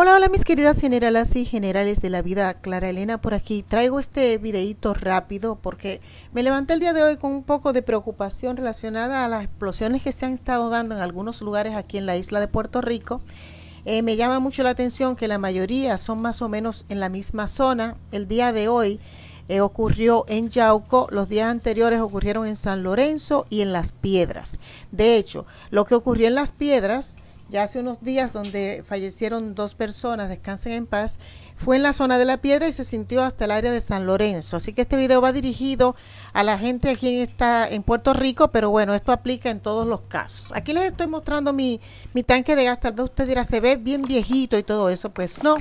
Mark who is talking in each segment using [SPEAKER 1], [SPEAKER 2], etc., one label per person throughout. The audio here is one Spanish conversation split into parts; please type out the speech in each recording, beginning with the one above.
[SPEAKER 1] Hola, hola mis queridas generalas y generales de la vida, Clara Elena por aquí. Traigo este videito rápido porque me levanté el día de hoy con un poco de preocupación relacionada a las explosiones que se han estado dando en algunos lugares aquí en la isla de Puerto Rico. Eh, me llama mucho la atención que la mayoría son más o menos en la misma zona. El día de hoy eh, ocurrió en Yauco, los días anteriores ocurrieron en San Lorenzo y en Las Piedras. De hecho, lo que ocurrió en Las Piedras ya hace unos días donde fallecieron dos personas, descansen en paz, fue en la zona de la piedra y se sintió hasta el área de San Lorenzo. Así que este video va dirigido a la gente aquí en, esta, en Puerto Rico, pero bueno, esto aplica en todos los casos. Aquí les estoy mostrando mi, mi tanque de gas, tal vez usted dirá, se ve bien viejito y todo eso, pues no.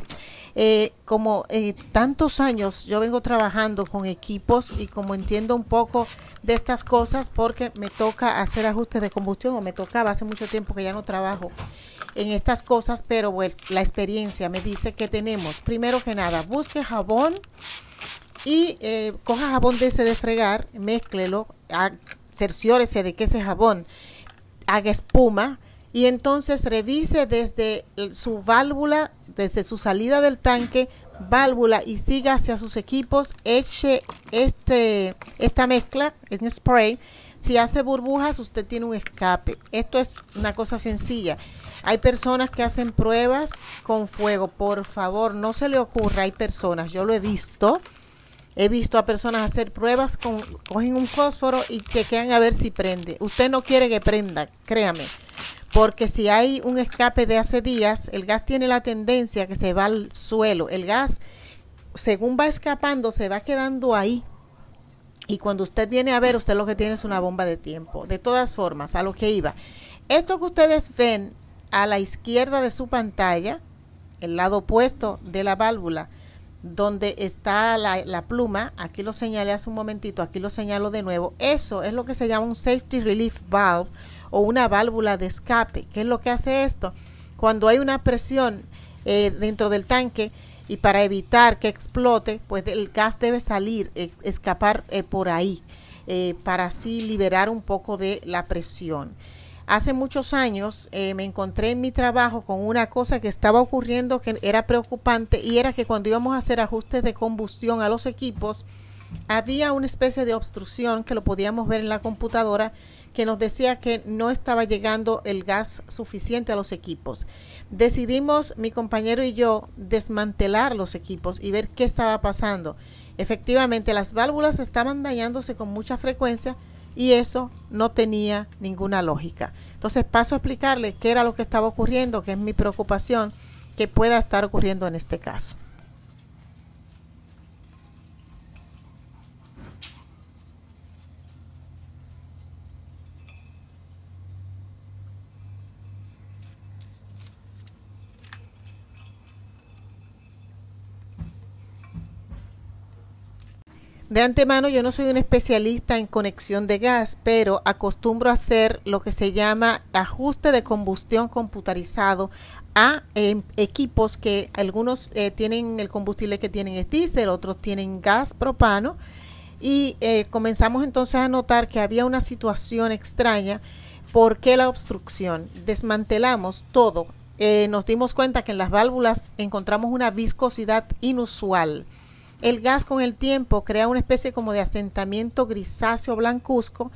[SPEAKER 1] Eh, como eh, tantos años yo vengo trabajando con equipos y como entiendo un poco de estas cosas porque me toca hacer ajustes de combustión o me tocaba hace mucho tiempo que ya no trabajo en estas cosas, pero pues la experiencia me dice que tenemos, primero que nada, busque jabón y eh, coja jabón de ese de fregar, mézclelo, cerciórese de que ese jabón haga espuma y entonces revise desde su válvula desde su salida del tanque, válvula y siga hacia sus equipos, eche este, esta mezcla en spray. Si hace burbujas, usted tiene un escape. Esto es una cosa sencilla. Hay personas que hacen pruebas con fuego. Por favor, no se le ocurra. Hay personas, yo lo he visto. He visto a personas hacer pruebas con cogen un fósforo y chequean a ver si prende. Usted no quiere que prenda, créame porque si hay un escape de hace días, el gas tiene la tendencia que se va al suelo. El gas, según va escapando, se va quedando ahí. Y cuando usted viene a ver, usted lo que tiene es una bomba de tiempo. De todas formas, a lo que iba. Esto que ustedes ven a la izquierda de su pantalla, el lado opuesto de la válvula, donde está la, pluma, aquí lo señalé hace un momentito, aquí lo señalo de nuevo, eso es lo que se llama un safety relief valve o una válvula de escape. ¿Qué es lo que hace esto? Cuando hay una presión eh, dentro del tanque y para evitar que explote, pues el gas debe salir, e, escapar eh, por ahí, eh, para así liberar un poco de la presión. Hace muchos años me encontré en mi trabajo con una cosa que estaba ocurriendo que era preocupante y era que cuando íbamos a hacer ajustes de combustión a los equipos, había una especie de obstrucción que lo podíamos ver en la computadora que nos decía que no estaba llegando el gas suficiente a los equipos. Decidimos, mi compañero y yo, desmantelar los equipos y ver qué estaba pasando. Efectivamente, las válvulas estaban dañándose con mucha frecuencia y eso no tenía ninguna lógica. Entonces paso a explicarle qué era lo que estaba ocurriendo, que es mi preocupación que pueda estar ocurriendo en este caso. De antemano, yo no soy un especialista en conexión de gas, pero acostumbro a hacer lo que se llama ajuste de combustión computarizado a em, equipos que algunos eh, tienen el combustible que tienen es diésel, otros tienen gas propano. Y eh, comenzamos entonces a notar que había una situación extraña. ¿Por qué la obstrucción? Desmantelamos todo. Eh, nos dimos cuenta que en las válvulas encontramos una viscosidad inusual el gas con el tiempo crea una especie como de asentamiento grisáceo blancuzco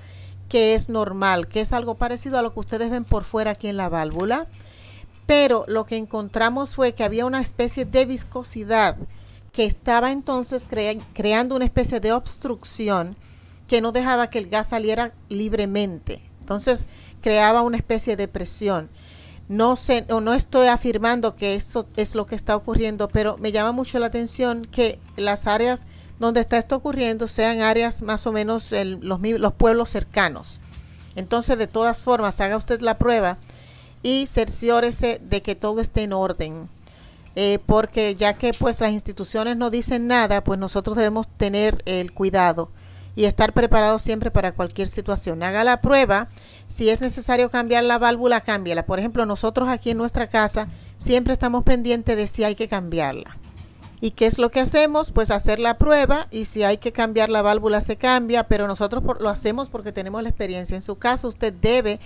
[SPEAKER 1] que es normal, que es algo parecido a lo que ustedes ven por fuera aquí en la válvula. Pero lo que encontramos fue que había una especie de viscosidad que estaba entonces creando una especie de obstrucción que no dejaba que el gas saliera libremente. Entonces creaba una especie de presión. No sé, o no estoy afirmando que eso es lo que está ocurriendo, pero me llama mucho la atención que las áreas donde está esto ocurriendo sean áreas más o menos los, los pueblos cercanos. Entonces, de todas formas, haga usted la prueba y cerciórese de que todo esté en orden. Eh, porque ya que pues las instituciones no dicen nada, pues nosotros debemos tener el cuidado y estar preparado siempre para cualquier situación. Haga la prueba. Si es necesario cambiar la válvula, cámbiala. Por ejemplo, nosotros aquí en nuestra casa siempre estamos pendientes de si hay que cambiarla. ¿Y qué es lo que hacemos? Pues hacer la prueba y si hay que cambiar la válvula se cambia, pero nosotros lo hacemos porque tenemos la experiencia. En su caso, usted debe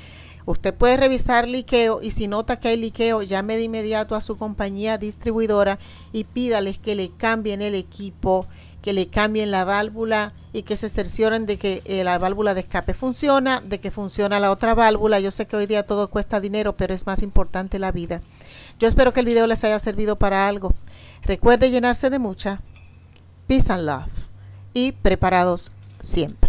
[SPEAKER 1] Usted puede revisar liqueo y si nota que hay liqueo, llame de inmediato a su compañía distribuidora y pídales que le cambien el equipo, que le cambien la válvula y que se cercioren de que eh, la válvula de escape funciona, de que funciona la otra válvula. Yo sé que hoy día todo cuesta dinero, pero es más importante la vida. Yo espero que el video les haya servido para algo. Recuerde llenarse de mucha peace and love y preparados siempre.